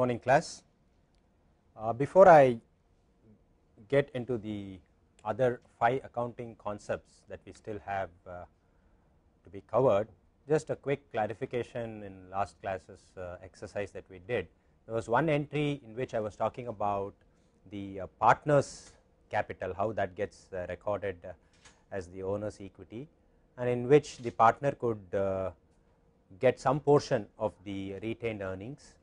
morning class. Uh, before I get into the other five accounting concepts that we still have uh, to be covered, just a quick clarification in last class's uh, exercise that we did. There was one entry in which I was talking about the uh, partner's capital, how that gets uh, recorded uh, as the owner's equity and in which the partner could get some portion of the retained earnings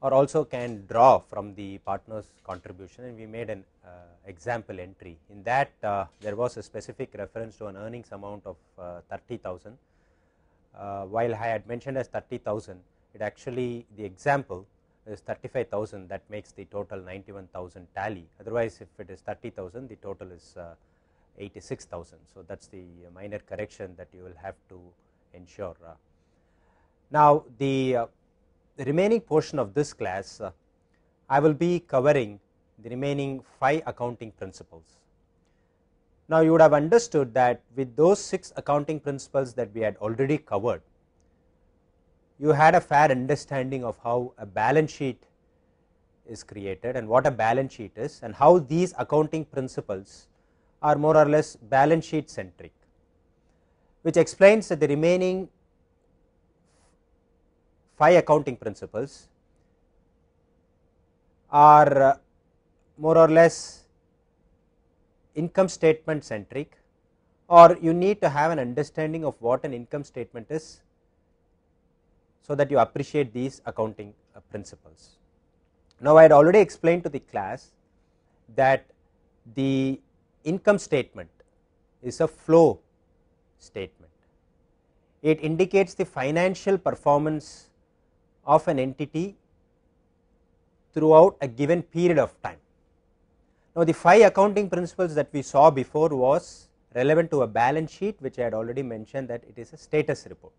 or also can draw from the partner's contribution and we made an uh, example entry. In that uh, there was a specific reference to an earnings amount of uh, 30,000. Uh, while I had mentioned as 30,000, it actually the example is 35,000 that makes the total 91,000 tally. Otherwise, if it is 30,000, the total is uh, 86,000. So, that is the minor correction that you will have to ensure. Uh. now, the the remaining portion of this class, uh, I will be covering the remaining 5 accounting principles. Now, you would have understood that with those 6 accounting principles that we had already covered, you had a fair understanding of how a balance sheet is created and what a balance sheet is and how these accounting principles are more or less balance sheet centric, which explains that the remaining five accounting principles are uh, more or less income statement centric or you need to have an understanding of what an income statement is so that you appreciate these accounting uh, principles. Now, I had already explained to the class that the income statement is a flow statement. It indicates the financial performance of an entity throughout a given period of time. Now, the five accounting principles that we saw before was relevant to a balance sheet which I had already mentioned that it is a status report.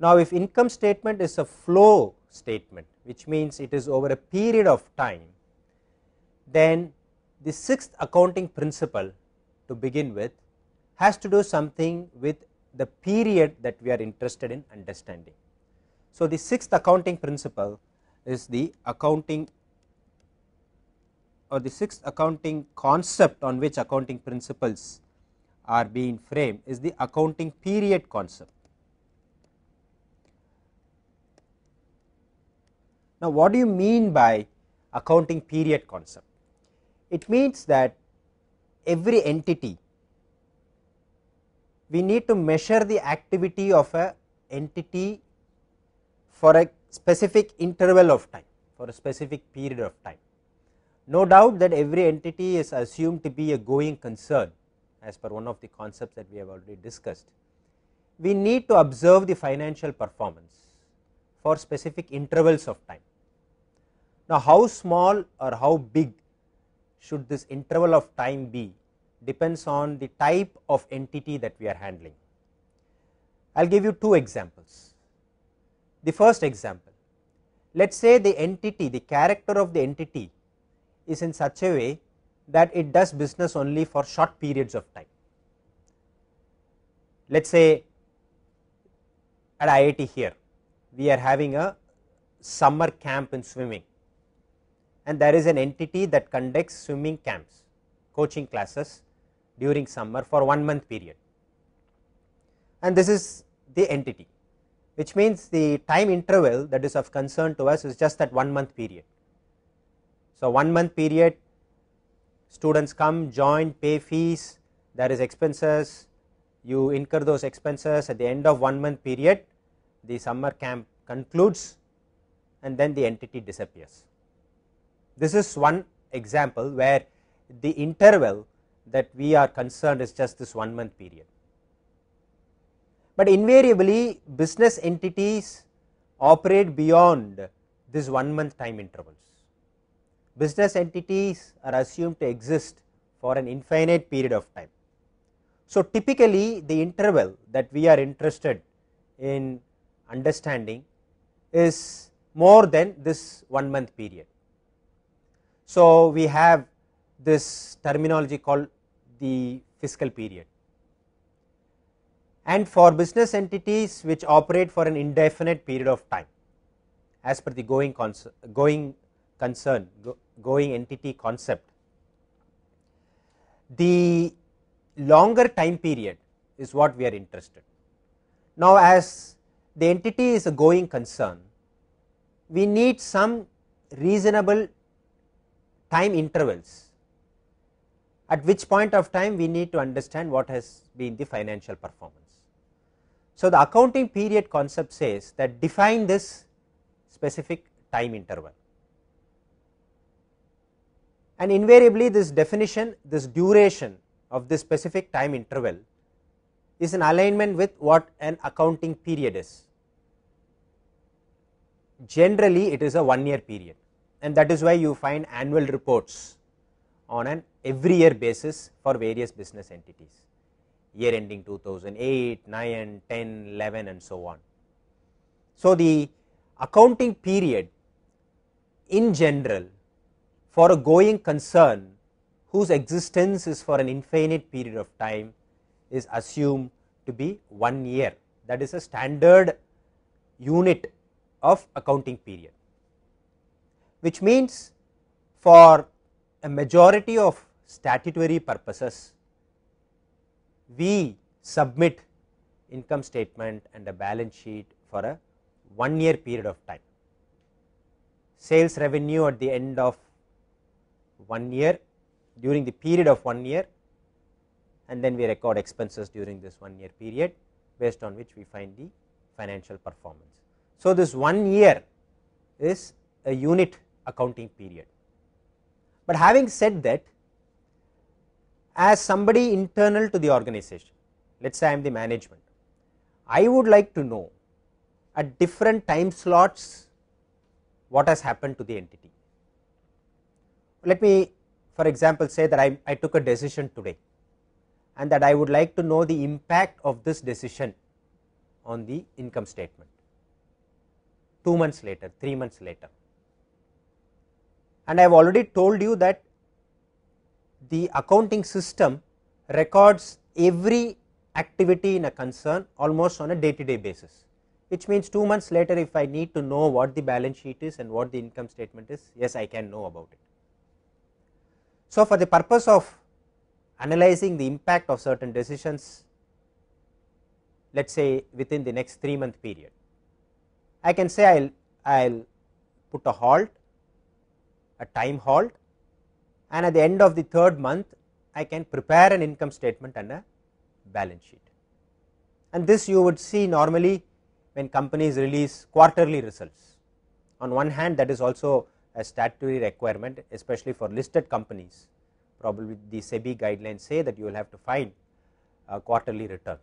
Now, if income statement is a flow statement which means it is over a period of time, then the sixth accounting principle to begin with has to do something with the period that we are interested in understanding. So, the sixth accounting principle is the accounting or the sixth accounting concept on which accounting principles are being framed is the accounting period concept. Now, what do you mean by accounting period concept? It means that every entity we need to measure the activity of a entity for a specific interval of time for a specific period of time. No doubt that every entity is assumed to be a going concern as per one of the concepts that we have already discussed. We need to observe the financial performance for specific intervals of time. Now, how small or how big should this interval of time be depends on the type of entity that we are handling. I will give you two examples the first example. Let us say the entity, the character of the entity is in such a way that it does business only for short periods of time. Let us say at IIT here, we are having a summer camp in swimming and there is an entity that conducts swimming camps, coaching classes during summer for 1 month period and this is the entity which means the time interval that is of concern to us is just that 1 month period. So, 1 month period students come join pay fees there is expenses you incur those expenses at the end of 1 month period the summer camp concludes and then the entity disappears. This is one example where the interval that we are concerned is just this 1 month period but invariably business entities operate beyond this one month time intervals. Business entities are assumed to exist for an infinite period of time. So, typically the interval that we are interested in understanding is more than this one month period. So, we have this terminology called the fiscal period and for business entities which operate for an indefinite period of time as per the going, going concern, go going entity concept. The longer time period is what we are interested. Now, as the entity is a going concern, we need some reasonable time intervals at which point of time we need to understand what has been the financial performance. So, the accounting period concept says that define this specific time interval and invariably this definition this duration of this specific time interval is in alignment with what an accounting period is. Generally it is a one year period and that is why you find annual reports on an every year basis for various business entities year ending 2008, 9, 10, 11 and so on. So, the accounting period in general for a going concern whose existence is for an infinite period of time is assumed to be 1 year that is a standard unit of accounting period which means for a majority of statutory purposes we submit income statement and a balance sheet for a one year period of time. Sales revenue at the end of one year during the period of one year and then we record expenses during this one year period based on which we find the financial performance. So, this one year is a unit accounting period. But having said that as somebody internal to the organization, let us say I am the management, I would like to know at different time slots what has happened to the entity. Let me for example, say that I, I took a decision today and that I would like to know the impact of this decision on the income statement 2 months later, 3 months later. And I have already told you that the accounting system records every activity in a concern almost on a day to day basis which means 2 months later if I need to know what the balance sheet is and what the income statement is, yes I can know about it. So, for the purpose of analyzing the impact of certain decisions let us say within the next 3 month period, I can say I will I will put a halt, a time halt and at the end of the third month I can prepare an income statement and a balance sheet. And this you would see normally when companies release quarterly results. On one hand that is also a statutory requirement especially for listed companies probably the SEBI guidelines say that you will have to file uh, quarterly returns.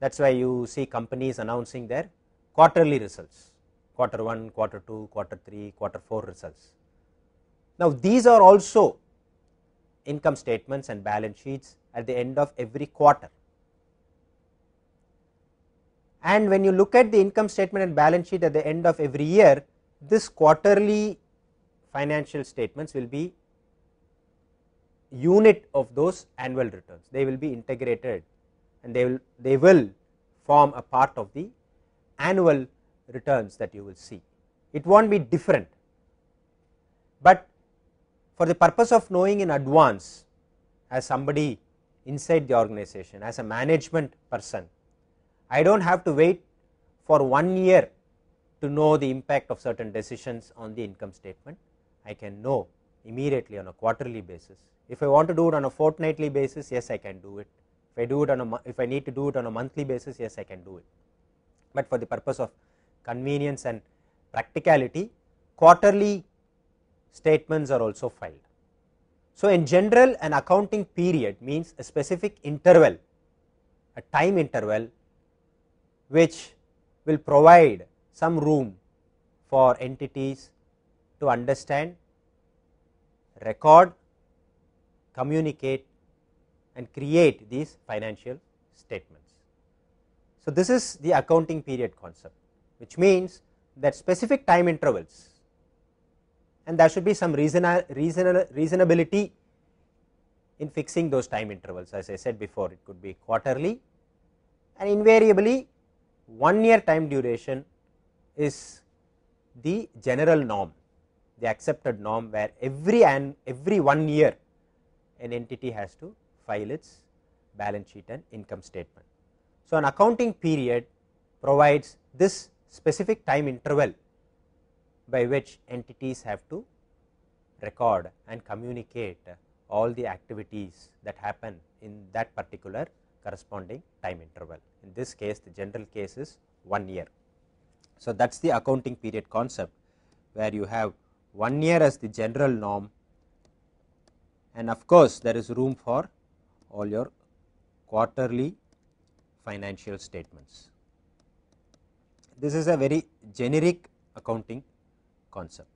That is why you see companies announcing their quarterly results, quarter 1, quarter 2, quarter 3, quarter 4 results. Now, these are also income statements and balance sheets at the end of every quarter. And when you look at the income statement and balance sheet at the end of every year, this quarterly financial statements will be unit of those annual returns. They will be integrated and they will, they will form a part of the annual returns that you will see. It won't be different, but for the purpose of knowing in advance as somebody inside the organization as a management person. I do not have to wait for one year to know the impact of certain decisions on the income statement. I can know immediately on a quarterly basis. If I want to do it on a fortnightly basis, yes I can do it. If I do it on a if I need to do it on a monthly basis, yes I can do it. But for the purpose of convenience and practicality, quarterly statements are also filed. So, in general an accounting period means a specific interval, a time interval which will provide some room for entities to understand, record, communicate and create these financial statements. So, this is the accounting period concept which means that specific time intervals and there should be some reason, reason, reasonability in fixing those time intervals as I said before it could be quarterly and invariably one year time duration is the general norm the accepted norm where every and every one year an entity has to file its balance sheet and income statement. So, an accounting period provides this specific time interval by which entities have to record and communicate all the activities that happen in that particular corresponding time interval. In this case, the general case is 1 year. So, that is the accounting period concept, where you have 1 year as the general norm and of course, there is room for all your quarterly financial statements. This is a very generic accounting concept.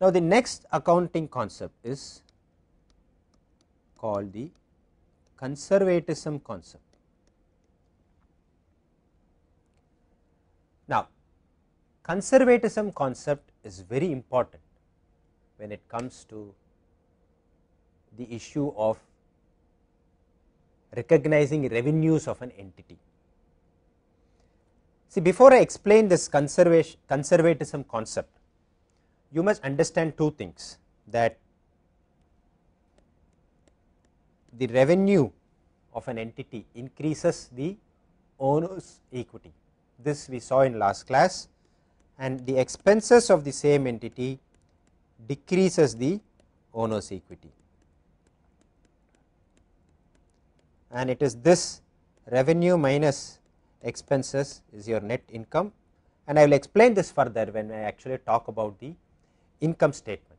Now, the next accounting concept is called the conservatism concept. Now, conservatism concept is very important when it comes to the issue of recognizing revenues of an entity. See, before I explain this conservatism concept, you must understand two things that the revenue of an entity increases the owner's equity. This we saw in last class and the expenses of the same entity decreases the owner's equity. And it is this revenue minus expenses is your net income and I will explain this further when I actually talk about the income statement.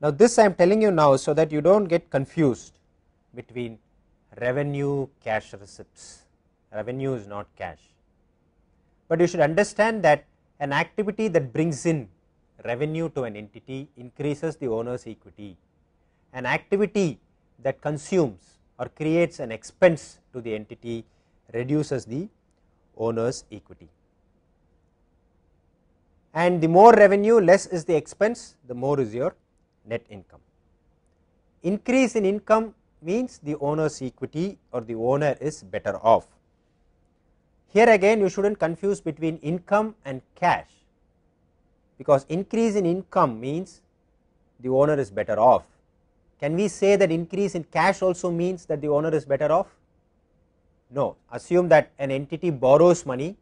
Now, this I am telling you now, so that you do not get confused between revenue cash receipts, revenue is not cash, but you should understand that an activity that brings in revenue to an entity increases the owner's equity. An activity that consumes or creates an expense to the entity reduces the owner's equity. And the more revenue, less is the expense, the more is your net income. Increase in income means the owner's equity or the owner is better off. Here again, you should not confuse between income and cash, because increase in income means the owner is better off. Can we say that increase in cash also means that the owner is better off? No, assume that an entity borrows money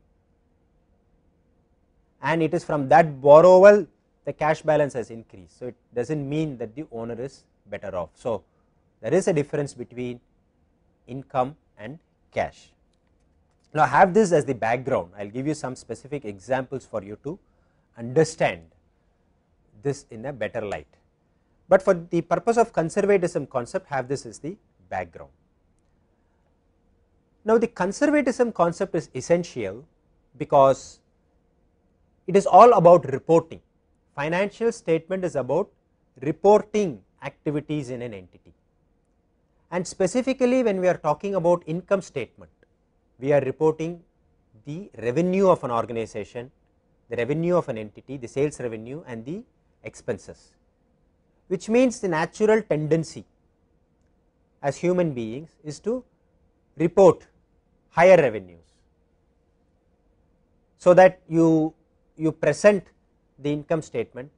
and it is from that borrowal the cash balance has increased. So, it does not mean that the owner is better off. So, there is a difference between income and cash. Now, have this as the background. I will give you some specific examples for you to understand this in a better light. But for the purpose of conservatism concept, have this as the background. Now, the conservatism concept is essential because it is all about reporting. Financial statement is about reporting activities in an entity. And specifically, when we are talking about income statement, we are reporting the revenue of an organization, the revenue of an entity, the sales revenue, and the expenses, which means the natural tendency as human beings is to report higher revenues. So, that you, you present the income statement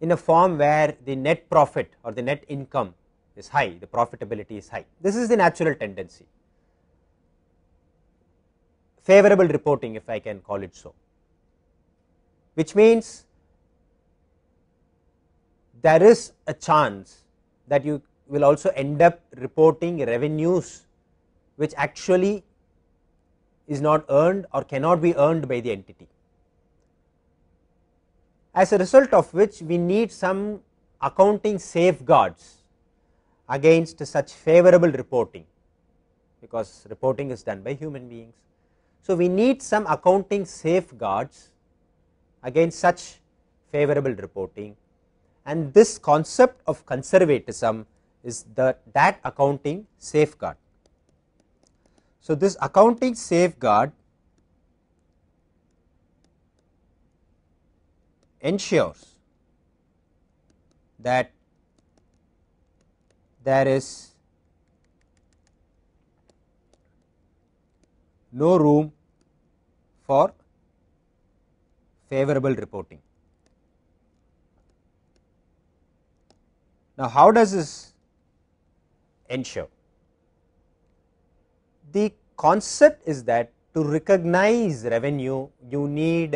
in a form where the net profit or the net income is high, the profitability is high. This is the natural tendency, favorable reporting if I can call it so, which means there is a chance that you will also end up reporting revenues which actually is not earned or cannot be earned by the entity. As a result of which we need some accounting safeguards against such favorable reporting because reporting is done by human beings. So, we need some accounting safeguards against such favorable reporting and this concept of conservatism is the that accounting safeguard. So, this accounting safeguard ensures that there is no room for favorable reporting. Now, how does this ensure? the concept is that to recognize revenue you need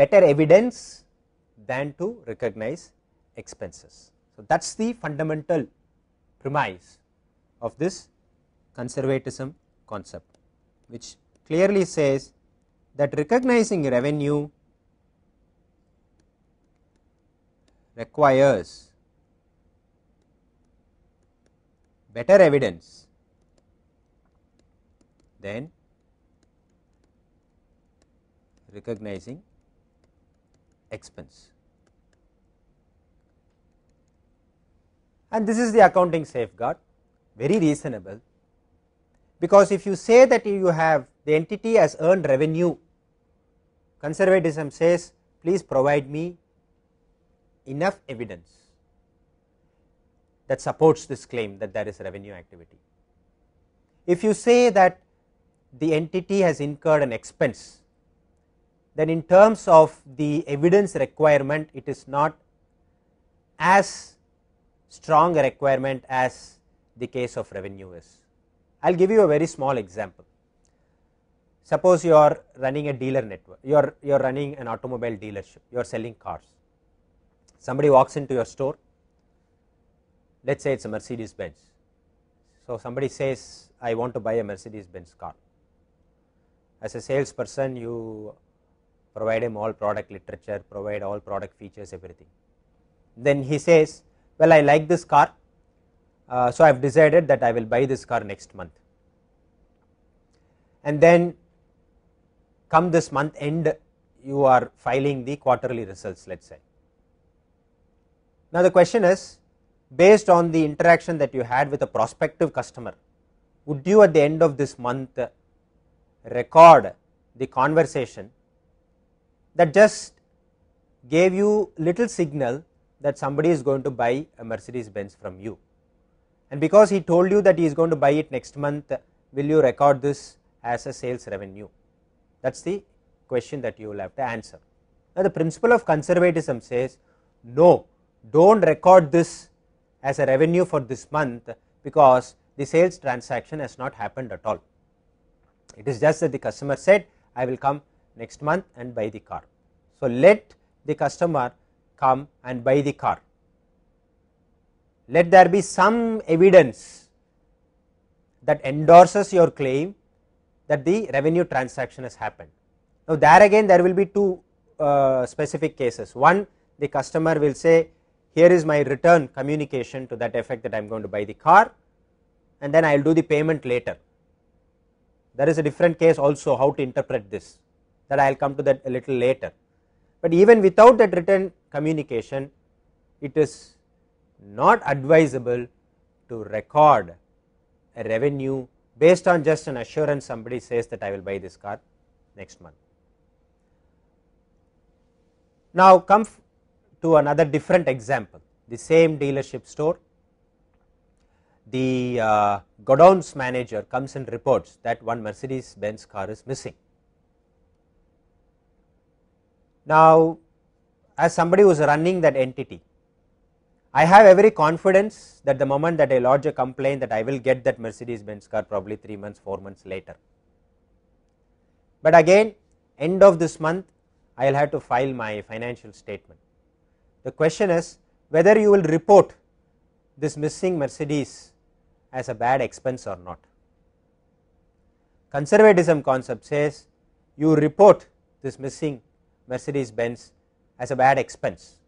better evidence than to recognize expenses. So, that is the fundamental premise of this conservatism concept, which clearly says that recognizing revenue requires better evidence then recognizing expense. And this is the accounting safeguard very reasonable because if you say that you have the entity has earned revenue conservatism says please provide me enough evidence that supports this claim that there is revenue activity. If you say that the entity has incurred an expense, then in terms of the evidence requirement, it is not as strong a requirement as the case of revenue is. I will give you a very small example. Suppose you are running a dealer network, you are, you are running an automobile dealership, you are selling cars. Somebody walks into your store, let us say it is a Mercedes Benz. So, somebody says I want to buy a Mercedes Benz car as a salesperson you provide him all product literature, provide all product features, everything. Then he says, well I like this car, uh, so I have decided that I will buy this car next month. And then come this month end you are filing the quarterly results let us say. Now the question is based on the interaction that you had with a prospective customer, would you at the end of this month record the conversation that just gave you little signal that somebody is going to buy a Mercedes Benz from you. And because he told you that he is going to buy it next month, will you record this as a sales revenue? That is the question that you will have to answer. Now, the principle of conservatism says no, do not record this as a revenue for this month because the sales transaction has not happened at all. It is just that the customer said I will come next month and buy the car. So, let the customer come and buy the car. Let there be some evidence that endorses your claim that the revenue transaction has happened. Now, there again there will be two uh, specific cases. One the customer will say here is my return communication to that effect that I am going to buy the car and then I will do the payment later. There is a different case also how to interpret this that I will come to that a little later. But even without that written communication, it is not advisable to record a revenue based on just an assurance somebody says that I will buy this car next month. Now, come to another different example the same dealership store the uh, godowns manager comes and reports that one Mercedes Benz car is missing. Now, as somebody who is running that entity, I have every confidence that the moment that I lodge a complaint that I will get that Mercedes Benz car probably 3 months, 4 months later. But again end of this month I will have to file my financial statement. The question is whether you will report this missing Mercedes as a bad expense or not. Conservatism concept says you report this missing Mercedes Benz as a bad expense,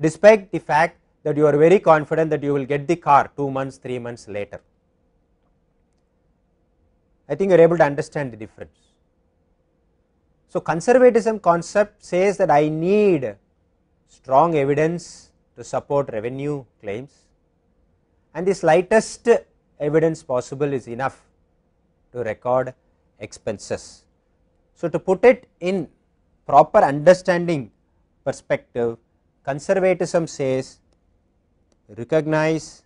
despite the fact that you are very confident that you will get the car 2 months, 3 months later. I think you are able to understand the difference. So, conservatism concept says that I need strong evidence to support revenue claims and the slightest evidence possible is enough to record expenses. So, to put it in proper understanding perspective, conservatism says recognize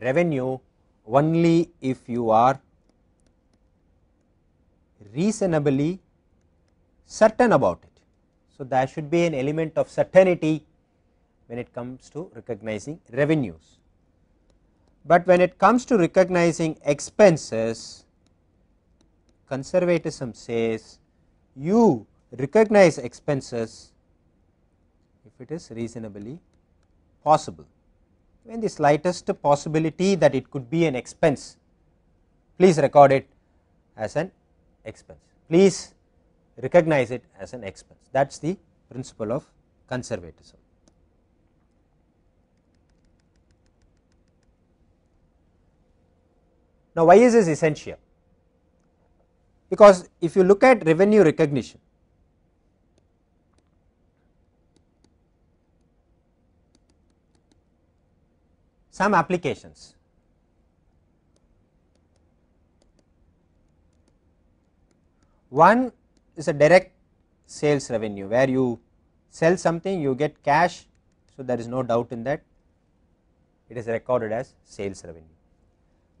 revenue only if you are reasonably certain about it. So, there should be an element of certainty when it comes to recognizing revenues. But when it comes to recognizing expenses, conservatism says you recognize expenses if it is reasonably possible. When the slightest possibility that it could be an expense, please record it as an expense. Please recognize it as an expense. That is the principle of conservatism. Now, why is this essential? Because if you look at revenue recognition, some applications One is a direct sales revenue where you sell something you get cash. So, there is no doubt in that it is recorded as sales revenue.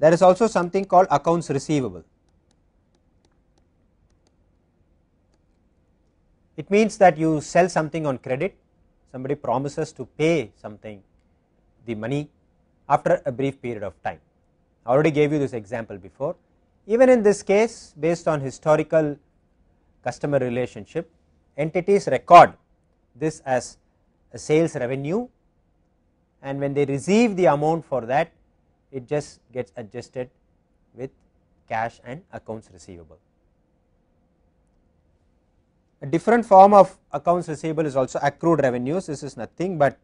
There is also something called accounts receivable. It means that you sell something on credit, somebody promises to pay something, the money after a brief period of time. I already gave you this example before. Even in this case, based on historical customer relationship, entities record this as a sales revenue and when they receive the amount for that, it just gets adjusted with cash and accounts receivable. A different form of accounts receivable is also accrued revenues. This is nothing but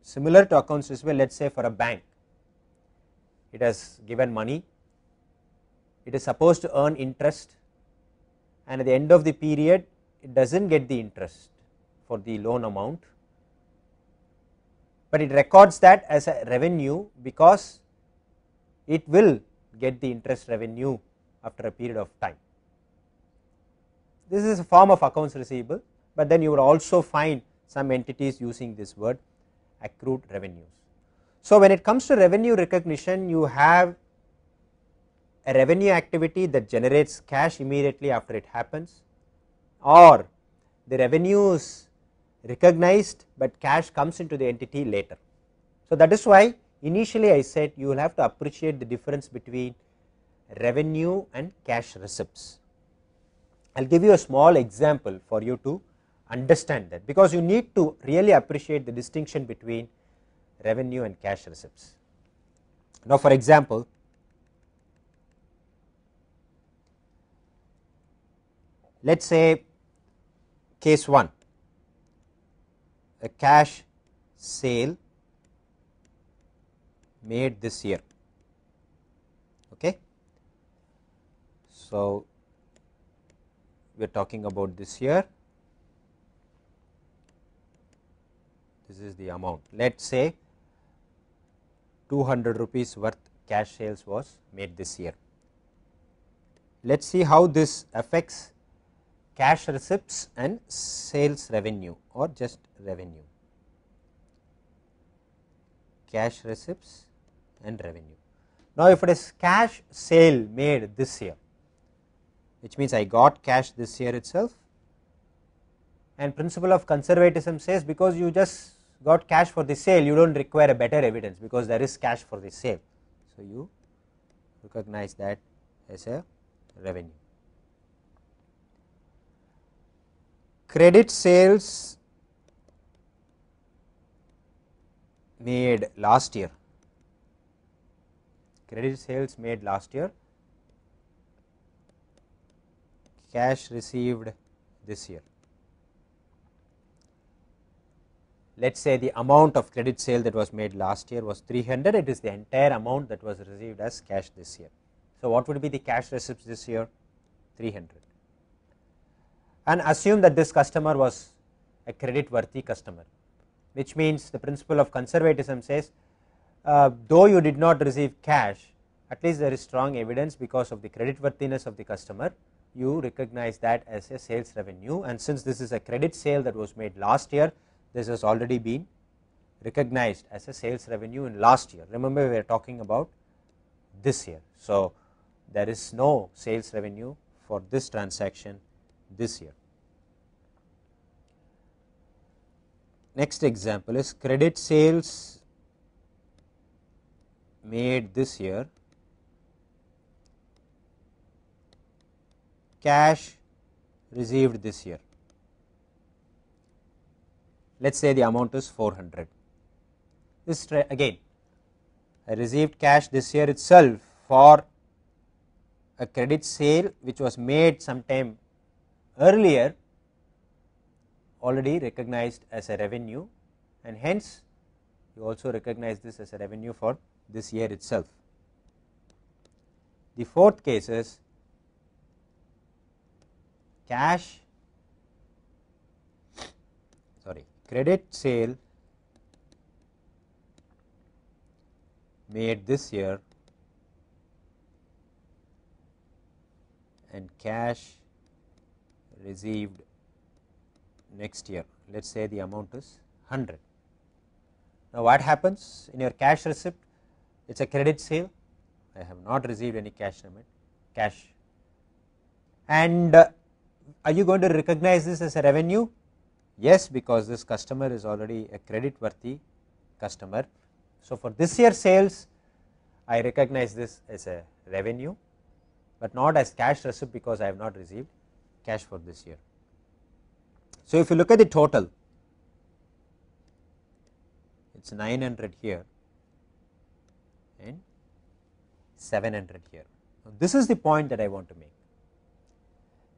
similar to accounts receivable, let us say for a bank, it has given money, it is supposed to earn interest and at the end of the period, it does not get the interest for the loan amount but it records that as a revenue because it will get the interest revenue after a period of time. This is a form of accounts receivable, but then you will also find some entities using this word accrued revenues. So, when it comes to revenue recognition, you have a revenue activity that generates cash immediately after it happens or the revenues recognized but cash comes into the entity later. So, that is why initially I said you will have to appreciate the difference between revenue and cash receipts. I will give you a small example for you to understand that because you need to really appreciate the distinction between revenue and cash receipts. Now, for example, let us say case 1 a cash sale made this year. Okay. So, we are talking about this year. This is the amount. Let us say 200 rupees worth cash sales was made this year. Let us see how this affects cash receipts and sales revenue or just revenue cash receipts and revenue. Now, if it is cash sale made this year which means I got cash this year itself and principle of conservatism says because you just got cash for the sale you do not require a better evidence because there is cash for the sale. So, you recognize that as a revenue. credit sales made last year credit sales made last year cash received this year let us say the amount of credit sale that was made last year was 300 it is the entire amount that was received as cash this year so what would be the cash receipts this year 300 and assume that this customer was a credit worthy customer which means the principle of conservatism says uh, though you did not receive cash at least there is strong evidence because of the credit worthiness of the customer you recognize that as a sales revenue and since this is a credit sale that was made last year this has already been recognized as a sales revenue in last year remember we are talking about this year so there is no sales revenue for this transaction this year. Next example is credit sales made this year, cash received this year. Let us say the amount is 400. This again, I received cash this year itself for a credit sale which was made sometime earlier already recognized as a revenue and hence you also recognize this as a revenue for this year itself. The fourth case is cash sorry credit sale made this year and cash received next year let us say the amount is 100. Now what happens in your cash receipt it is a credit sale I have not received any cash remit cash and uh, are you going to recognize this as a revenue yes because this customer is already a credit worthy customer. So for this year sales I recognize this as a revenue but not as cash receipt because I have not received cash for this year. So, if you look at the total, it is 900 here and 700 here. Now, this is the point that I want to make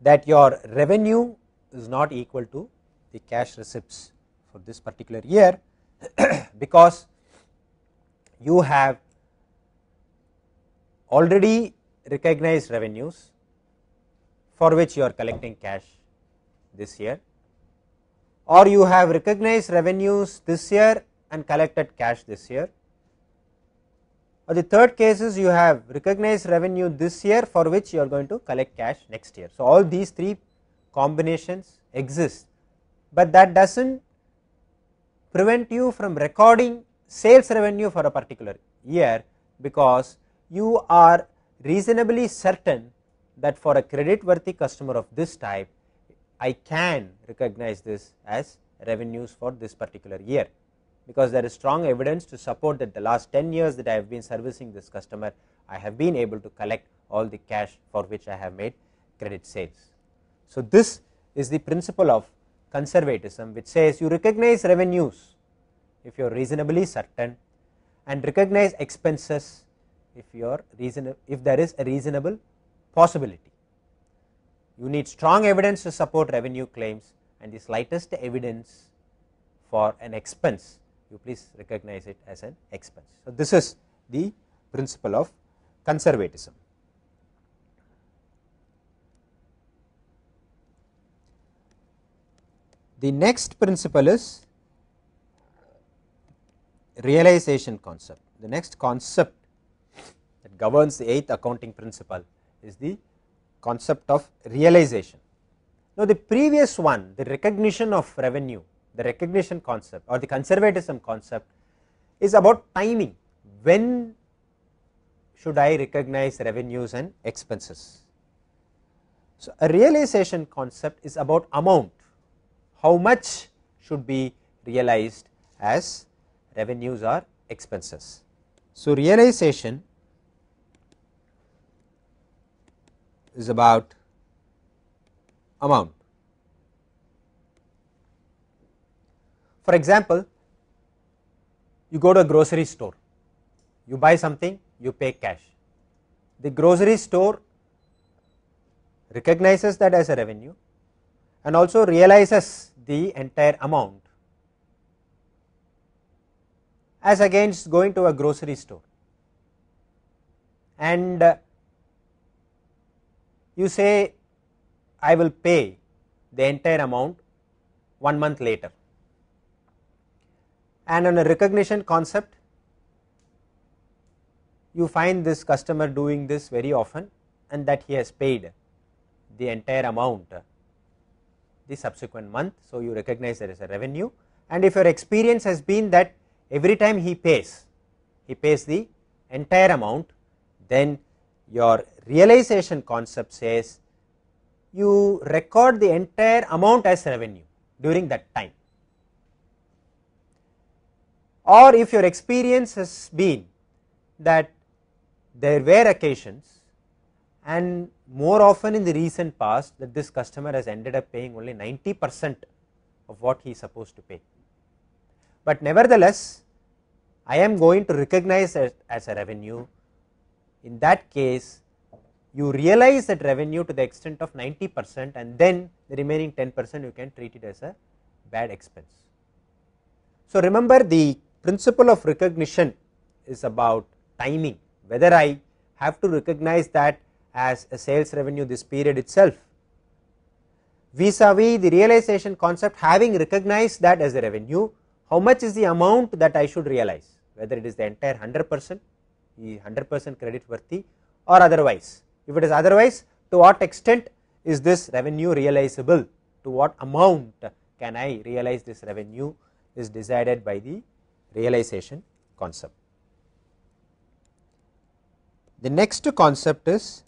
that your revenue is not equal to the cash receipts for this particular year because you have already recognized revenues for which you are collecting cash this year or you have recognized revenues this year and collected cash this year or the third case is you have recognized revenue this year for which you are going to collect cash next year. So, all these three combinations exist, but that does not prevent you from recording sales revenue for a particular year because you are reasonably certain that for a credit worthy customer of this type, I can recognize this as revenues for this particular year because there is strong evidence to support that the last 10 years that I have been servicing this customer, I have been able to collect all the cash for which I have made credit sales. So, this is the principle of conservatism which says you recognize revenues if you are reasonably certain and recognize expenses if you are reason if there is a reasonable possibility. You need strong evidence to support revenue claims and the slightest evidence for an expense, you please recognize it as an expense. So, this is the principle of conservatism. The next principle is realization concept. The next concept that governs the eighth accounting principle is the concept of realization. Now, the previous one the recognition of revenue, the recognition concept or the conservatism concept is about timing when should I recognize revenues and expenses. So, a realization concept is about amount how much should be realized as revenues or expenses. So, realization is about amount. For example, you go to a grocery store, you buy something, you pay cash. The grocery store recognizes that as a revenue and also realizes the entire amount as against going to a grocery store and uh, you say I will pay the entire amount one month later. And on a recognition concept, you find this customer doing this very often and that he has paid the entire amount the subsequent month. So, you recognize there is a revenue and if your experience has been that every time he pays, he pays the entire amount, then your realization concept says you record the entire amount as revenue during that time or if your experience has been that there were occasions and more often in the recent past that this customer has ended up paying only 90 percent of what he is supposed to pay. But nevertheless, I am going to recognize as, as a revenue in that case you realize that revenue to the extent of 90 percent and then the remaining 10 percent you can treat it as a bad expense. So, remember the principle of recognition is about timing whether I have to recognize that as a sales revenue this period itself vis-a-vis the realization concept having recognized that as a revenue how much is the amount that I should realize whether it is the entire 100 percent 100 percent credit worthy or otherwise. If it is otherwise to what extent is this revenue realizable to what amount can I realize this revenue is decided by the realization concept. The next concept is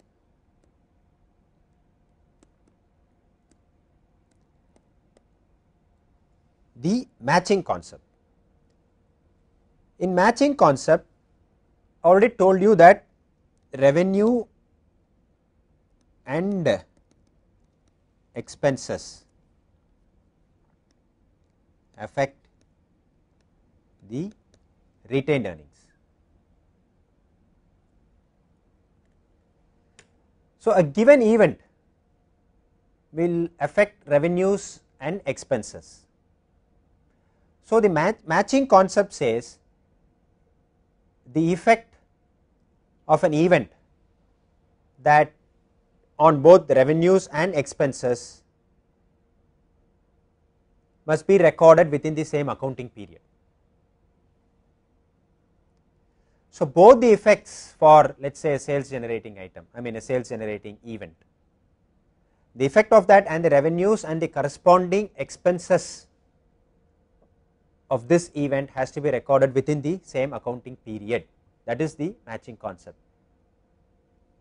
the matching concept. In matching concept, already told you that revenue and expenses affect the retained earnings. So, a given event will affect revenues and expenses. So, the matching concept says the effect of an event that on both revenues and expenses must be recorded within the same accounting period. So, both the effects for let us say a sales generating item, I mean a sales generating event, the effect of that and the revenues and the corresponding expenses of this event has to be recorded within the same accounting period that is the matching concept.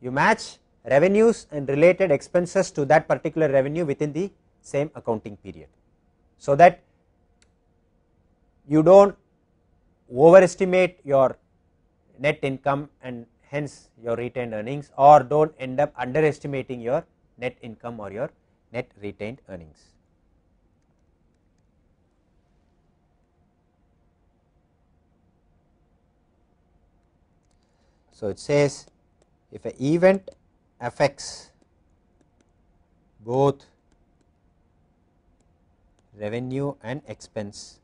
You match revenues and related expenses to that particular revenue within the same accounting period. So, that you do not overestimate your net income and hence your retained earnings or do not end up underestimating your net income or your net retained earnings. So, it says if an event affects both revenue and expense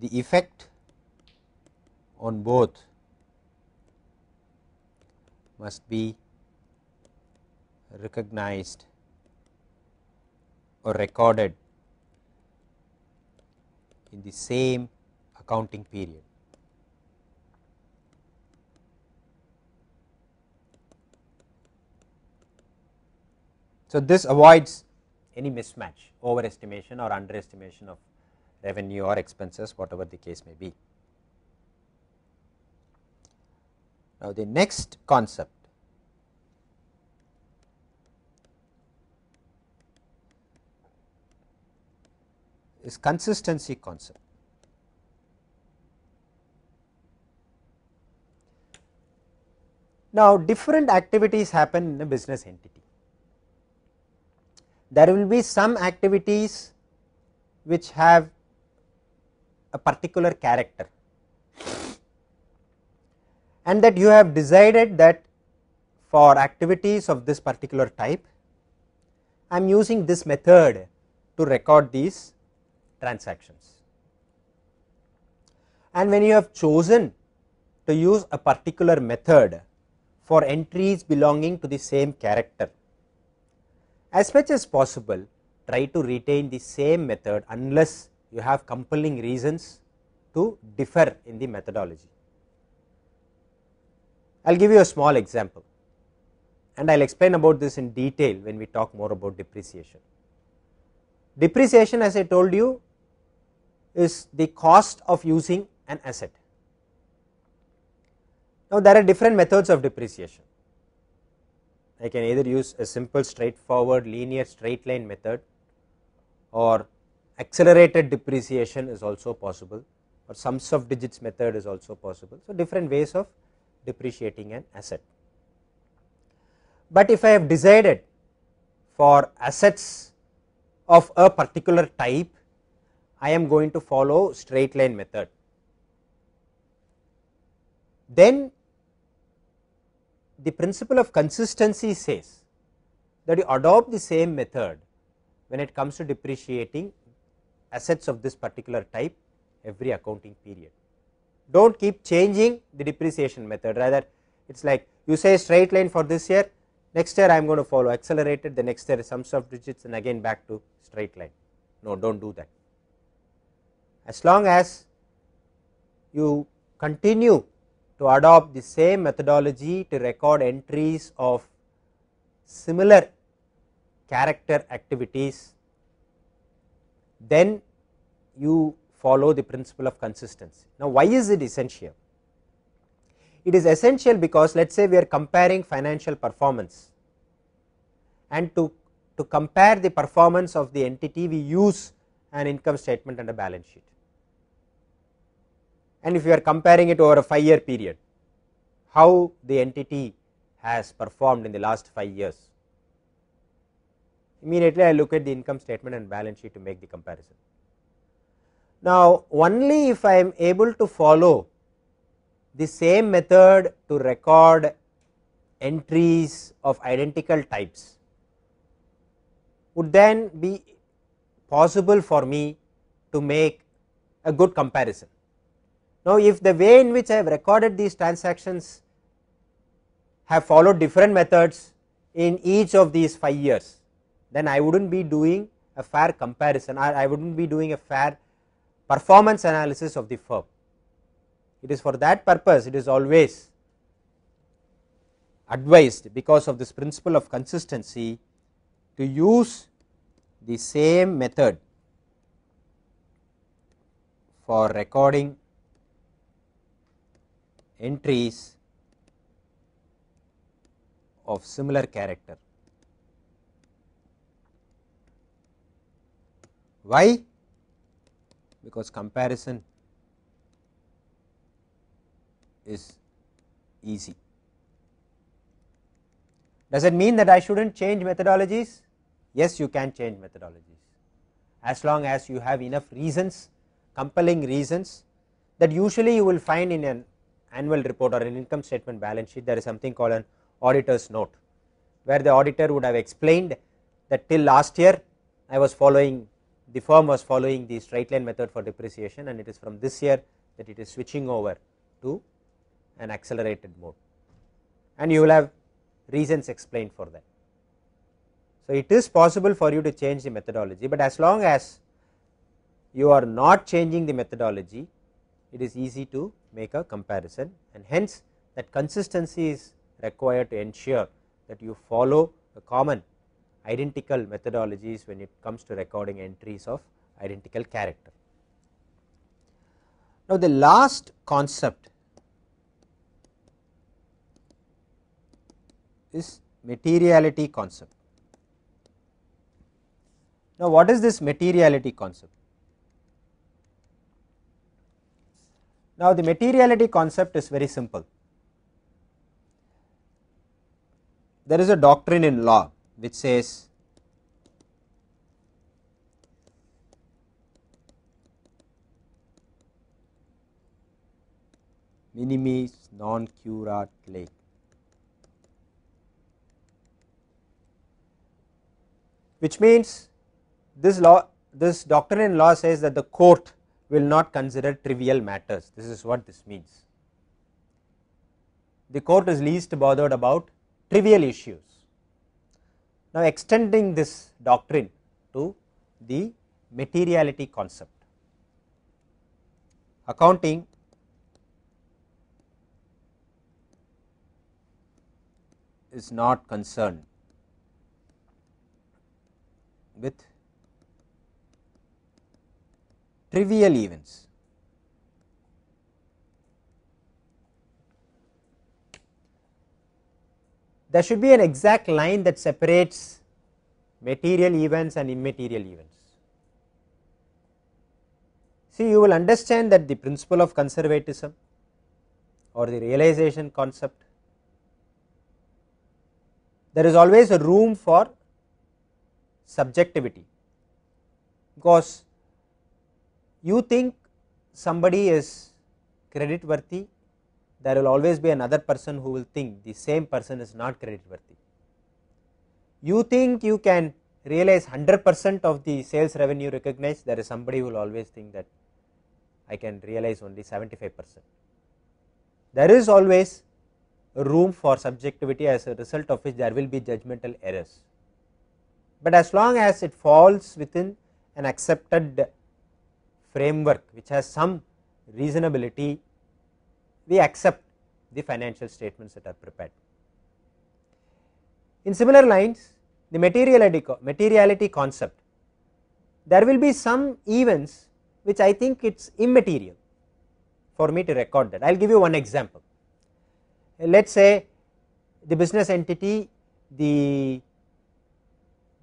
the effect on both must be recognized or recorded in the same accounting period. So, this avoids any mismatch overestimation or underestimation of revenue or expenses whatever the case may be. Now, the next concept is consistency concept. Now, different activities happen in a business entity. There will be some activities which have a particular character and that you have decided that for activities of this particular type, I am using this method to record these transactions. And when you have chosen to use a particular method for entries belonging to the same character, as much as possible try to retain the same method unless you have compelling reasons to differ in the methodology. I will give you a small example and I will explain about this in detail when we talk more about depreciation. Depreciation as I told you is the cost of using an asset. Now, there are different methods of depreciation. I can either use a simple straightforward linear straight line method or accelerated depreciation is also possible or sums of digits method is also possible. So, different ways of depreciating an asset. But if I have decided for assets of a particular type I am going to follow straight line method. Then the principle of consistency says that you adopt the same method when it comes to depreciating assets of this particular type every accounting period. Do not keep changing the depreciation method rather it is like you say straight line for this year next year I am going to follow accelerated the next year sums of digits and again back to straight line. No do not do that as long as you continue to adopt the same methodology to record entries of similar character activities, then you follow the principle of consistency. Now, why is it essential? It is essential because let us say we are comparing financial performance and to, to compare the performance of the entity we use an income statement and a balance sheet and if you are comparing it over a 5 year period, how the entity has performed in the last 5 years. Immediately, I look at the income statement and balance sheet to make the comparison. Now, only if I am able to follow the same method to record entries of identical types would then be possible for me to make a good comparison. Now, if the way in which I have recorded these transactions have followed different methods in each of these 5 years, then I would not be doing a fair comparison or I would not be doing a fair performance analysis of the firm. It is for that purpose, it is always advised because of this principle of consistency to use the same method for recording entries of similar character. Why? Because comparison is easy. Does it mean that I should not change methodologies? Yes, you can change methodologies as long as you have enough reasons, compelling reasons that usually you will find in an annual report or an income statement balance sheet there is something called an auditor's note where the auditor would have explained that till last year I was following the firm was following the straight line method for depreciation and it is from this year that it is switching over to an accelerated mode and you will have reasons explained for that. So, it is possible for you to change the methodology, but as long as you are not changing the methodology, it is easy to make a comparison and hence that consistency is required to ensure that you follow a common identical methodologies when it comes to recording entries of identical character. Now, the last concept is materiality concept. Now, what is this materiality concept? Now, the materiality concept is very simple. There is a doctrine in law which says minimis non curat late. Which means this law, this doctrine in law says that the court will not consider trivial matters. This is what this means. The court is least bothered about trivial issues. Now, extending this doctrine to the materiality concept. Accounting is not concerned with trivial events. There should be an exact line that separates material events and immaterial events. See, you will understand that the principle of conservatism or the realization concept, there is always a room for subjectivity because you think somebody is credit worthy, there will always be another person who will think the same person is not credit worthy. You think you can realize 100 percent of the sales revenue recognized, there is somebody who will always think that I can realize only 75 percent. There is always room for subjectivity as a result of which there will be judgmental errors. But as long as it falls within an accepted framework which has some reasonability, we accept the financial statements that are prepared. In similar lines, the materiality, materiality concept, there will be some events which I think it is immaterial for me to record that. I will give you one example. Let us say the business entity, the,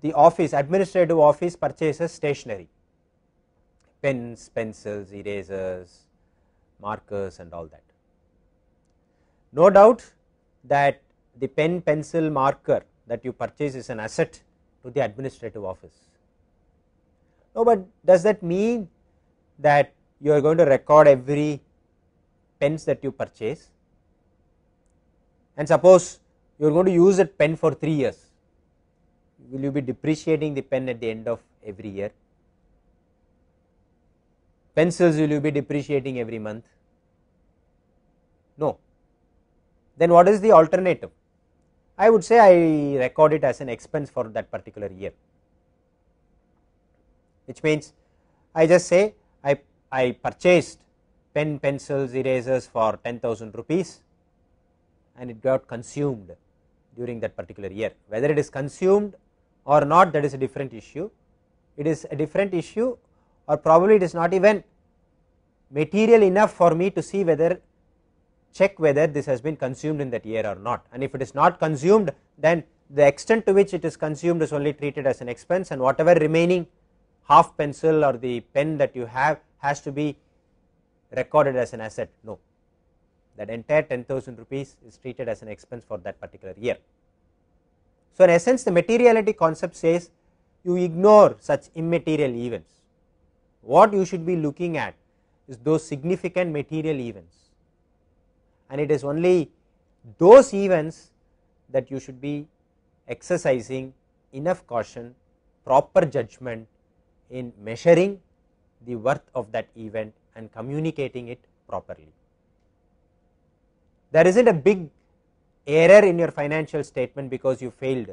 the office administrative office purchases stationery pens, pencils, erasers, markers and all that. No doubt that the pen, pencil, marker that you purchase is an asset to the administrative office. No, but does that mean that you are going to record every pens that you purchase? And suppose you are going to use that pen for 3 years, will you be depreciating the pen at the end of every year? pencils will you be depreciating every month? No. Then what is the alternative? I would say I record it as an expense for that particular year, which means I just say I, I purchased pen, pencils, erasers for 10,000 rupees and it got consumed during that particular year. Whether it is consumed or not that is a different issue. It is a different issue or probably it is not even material enough for me to see whether check whether this has been consumed in that year or not and if it is not consumed then the extent to which it is consumed is only treated as an expense and whatever remaining half pencil or the pen that you have has to be recorded as an asset no that entire 10000 rupees is treated as an expense for that particular year so in essence the materiality concept says you ignore such immaterial events what you should be looking at is those significant material events and it is only those events that you should be exercising enough caution, proper judgment in measuring the worth of that event and communicating it properly. There is not a big error in your financial statement because you failed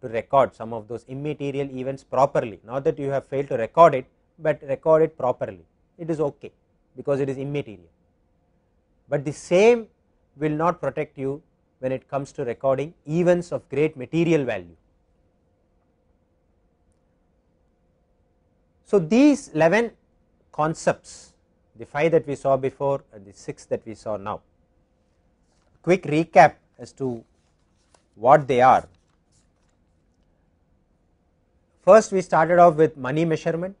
to record some of those immaterial events properly, not that you have failed to record it, but record it properly it is okay because it is immaterial but the same will not protect you when it comes to recording events of great material value so these 11 concepts the 5 that we saw before and the 6 that we saw now quick recap as to what they are first we started off with money measurement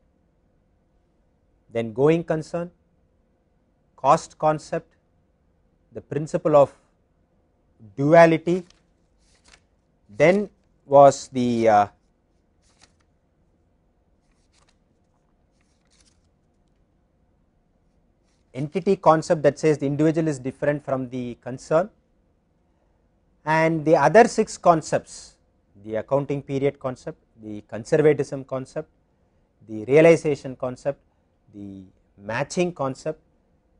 then going concern, cost concept, the principle of duality, then was the uh, entity concept that says the individual is different from the concern and the other six concepts the accounting period concept the conservatism concept the realization concept the matching concept,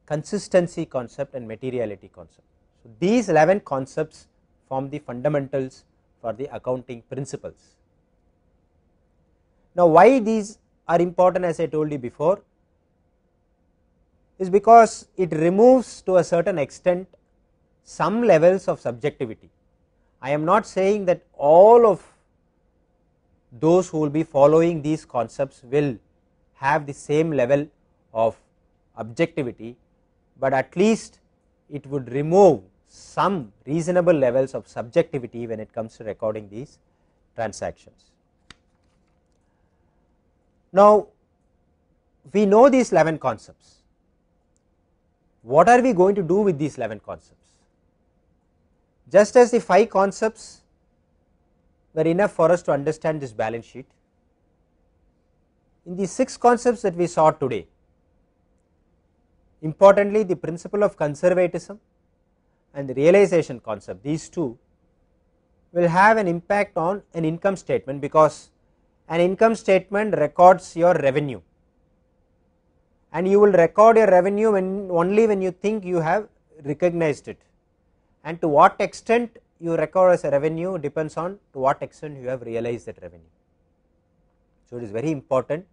consistency concept and materiality concept. So, these 11 concepts form the fundamentals for the accounting principles. Now, why these are important as I told you before is because it removes to a certain extent some levels of subjectivity. I am not saying that all of those who will be following these concepts will have the same level of objectivity, but at least it would remove some reasonable levels of subjectivity when it comes to recording these transactions. Now, we know these 11 concepts. What are we going to do with these 11 concepts? Just as the 5 concepts were enough for us to understand this balance sheet, in the 6 concepts that we saw today. Importantly, the principle of conservatism and the realization concept, these two will have an impact on an income statement because an income statement records your revenue and you will record your revenue when only when you think you have recognized it and to what extent you record as a revenue depends on to what extent you have realized that revenue. So, it is very important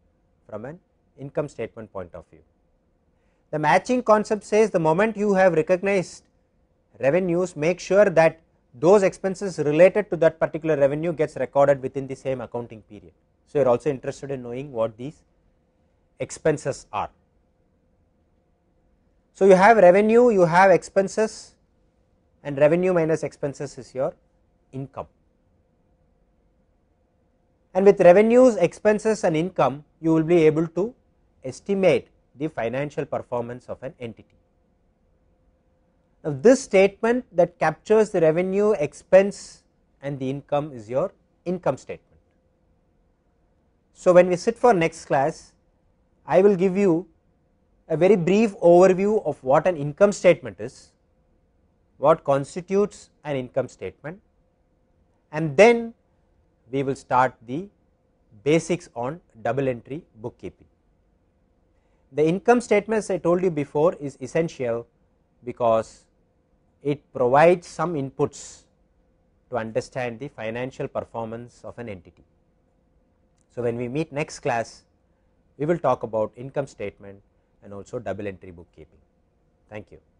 from an income statement point of view. The matching concept says the moment you have recognized revenues, make sure that those expenses related to that particular revenue gets recorded within the same accounting period. So, you are also interested in knowing what these expenses are. So, you have revenue, you have expenses and revenue minus expenses is your income and with revenues, expenses and income you will be able to estimate the financial performance of an entity. Now, this statement that captures the revenue, expense and the income is your income statement. So, when we sit for next class, I will give you a very brief overview of what an income statement is, what constitutes an income statement and then we will start the basics on double entry bookkeeping. The income statement, as I told you before is essential because it provides some inputs to understand the financial performance of an entity. So, when we meet next class, we will talk about income statement and also double entry bookkeeping. Thank you.